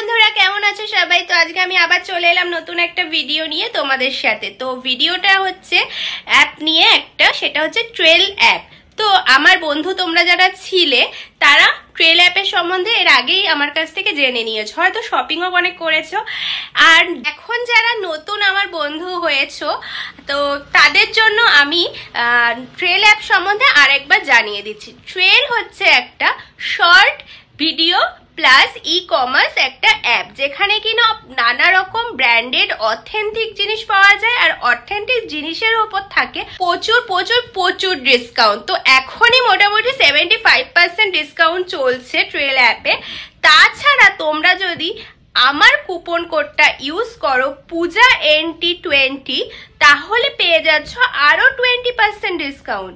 বন্ধুরা কেমন আছো সবাই তো আজকে আমি আবার চলে এলাম নতুন একটা ভিডিও নিয়ে তোমাদের সাথে তো ভিডিওটা হচ্ছে অ্যাপ নিয়ে একটা সেটা হচ্ছে ট্রেল অ্যাপ তো আমার বন্ধু তোমরা যারা ছিলে তারা ট্রেল অ্যাপের সম্বন্ধে এর আগেই আমার কাছ থেকে জেনে নিয়েছো হয়তো শপিংও অনেক করেছ আর এখন যারা নতুন আমার বন্ধু হয়েছো তো তাদের জন্য আমি ট্রেল অ্যাপ সম্বন্ধে আরেকবার জানিয়ে দিচ্ছি ট্রেল হচ্ছে একটা short video plus e commerce একটা অ্যাপ যেখানে কিনা নানা রকম ব্র্যান্ডেড অথেন্টিক জিনিস পাওয়া যায় আর অথেন্টিক জিনিসের ওপর থাকে প্রচুর প্রচুর প্রচুর ডিসকাউন্ট তো এখনই মোটামুটি সেভেন্টি ফাইভ পার্সেন্ট ডিসকাউন্ট চলছে ট্রেল অ্যাপে তাছাড়া তোমরা যদি আমার কুপন কোডটা ইউজ করো পূজা এনটি টোয়েন্টি তাহলে পেয়ে যাচ্ছ আরও টোয়েন্টি পার্সেন্ট ডিসকাউন্ট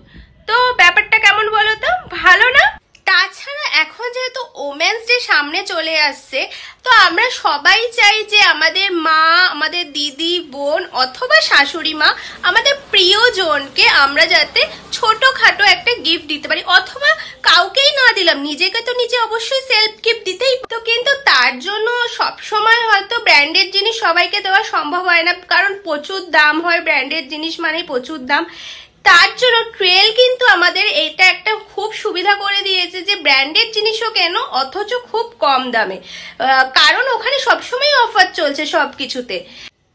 তো ব্যাপারটা কেমন বলো তো ভালো না তাছাড়া এখন ওমেন্স ডে সামনে চলে আসছে তো আমরা সবাই চাই যে আমাদের মা আমাদের দিদি বোন অথবা শাশুড়ি মা আমাদের প্রিয়জনকে আমরা যাতে ছোটখাটো একটা গিফট দিতে পারি অথবা কাউকেই না দিলাম নিজেকে তো নিজে অবশ্যই সেলফ গিফট দিতেই তো কিন্তু তার জন্য সবসময় হয়তো ব্র্যান্ডেড জিনিস সবাইকে দেওয়া সম্ভব হয় না কারণ প্রচুর দাম হয় ব্র্যান্ডেড জিনিস মানে প্রচুর দাম তার জন্য ট্রেল কিন্তু কেন অথচ খুব কম দামে কারণ ওখানে সবসময় অফার চলছে সব কিছুতে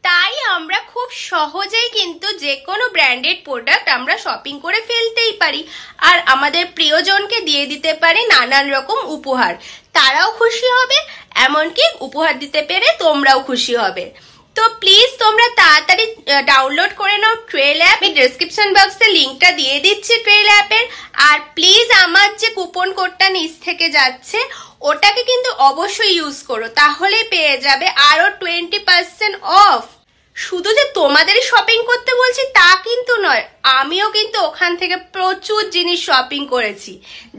তাই আমরা খুব সহজেই কিন্তু যে কোনো ব্র্যান্ডেড প্রোডাক্ট আমরা শপিং করে ফেলতেই পারি আর আমাদের প্রিয়জনকে দিয়ে দিতে পারি নানান রকম উপহার তারাও খুশি হবে এমনকি উপহার দিতে পেরে তোমরাও খুশি হবে তো প্লিজ তোমরা তাড়াতাড়ি ডাউনলোড করে নাও ট্রেল অ্যাপ এই ডিসক্রিপশন বক্সে লিঙ্কটা দিয়ে দিচ্ছি ট্রেল অ্যাপের আর প্লিজ আমার যে কুপন কোডটা নিচ থেকে যাচ্ছে ওটাকে কিন্তু অবশ্যই ইউজ করো তাহলে পেয়ে যাবে আরও টোয়েন্টি পার্সেন্ট অফ শুধু যে তোমাদেরই শপিং করতে বলছি তা কিন্তু নয় আমিও কিন্তু ওখান থেকে প্রচুর জিনিস শপিং করেছি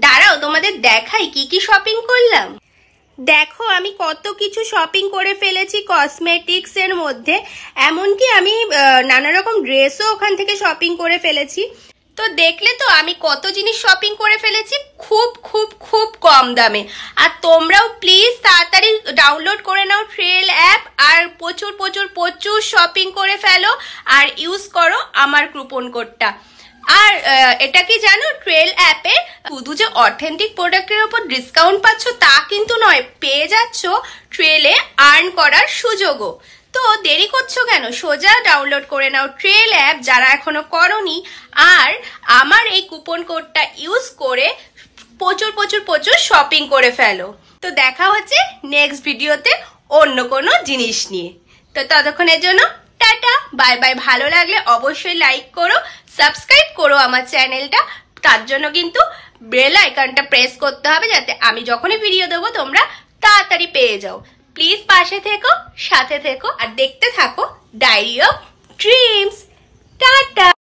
দাঁড়াও তোমাদের দেখাই কি কি শপিং করলাম দেখো আমি কত কিছু শপিং করে ফেলেছি কসমেটিক্স এর মধ্যে এমনকি আমি নানা রকম ড্রেসও ওখান থেকে শপিং করে ফেলেছি তো দেখলে তো আমি কত জিনিস শপিং করে ফেলেছি খুব খুব খুব কম দামে আর তোমরাও প্লিজ তাড়াতাড়ি ডাউনলোড করে নাও ট্রেল অ্যাপ আর প্রচুর প্রচুর প্রচুর শপিং করে ফেলো আর ইউজ করো আমার কুপন কোডটা আর এটা কি জানো ট্রেল অ্যাপে শুধু যে অথেন্টিক প্রোডাক্টের ওপর ডিসকাউন্ট পাচ্ছ তা কিন্তু নয় পেয়ে যাচ্ছ ট্রেলে আর্ন করার সুযোগও তো দেরি করছো কেন সোজা ডাউনলোড করে নাও ট্রেল অ্যাপ যারা এখনো করনি আর আমার এই কুপন কোডটা ইউজ করে প্রচুর প্রচুর প্রচুর শপিং করে ফেলো তো দেখা হচ্ছে নেক্সট ভিডিওতে অন্য কোনো জিনিস নিয়ে তো ততক্ষণের জন্য টাটা বাই বাই ভালো লাগলে অবশ্যই লাইক করো সাবস্ক্রাইব করো আমার চ্যানেলটা তার জন্য কিন্তু বেল আইকনটা প্রেস করতে হবে যাতে আমি যখনই ভিডিও দেবো তোমরা তাড়াতাড়ি পেয়ে যাও প্লিজ পাশে থেকো সাথে থেকো আর দেখতে থাকো ডায়েরি অফ ড্রিমস টাটা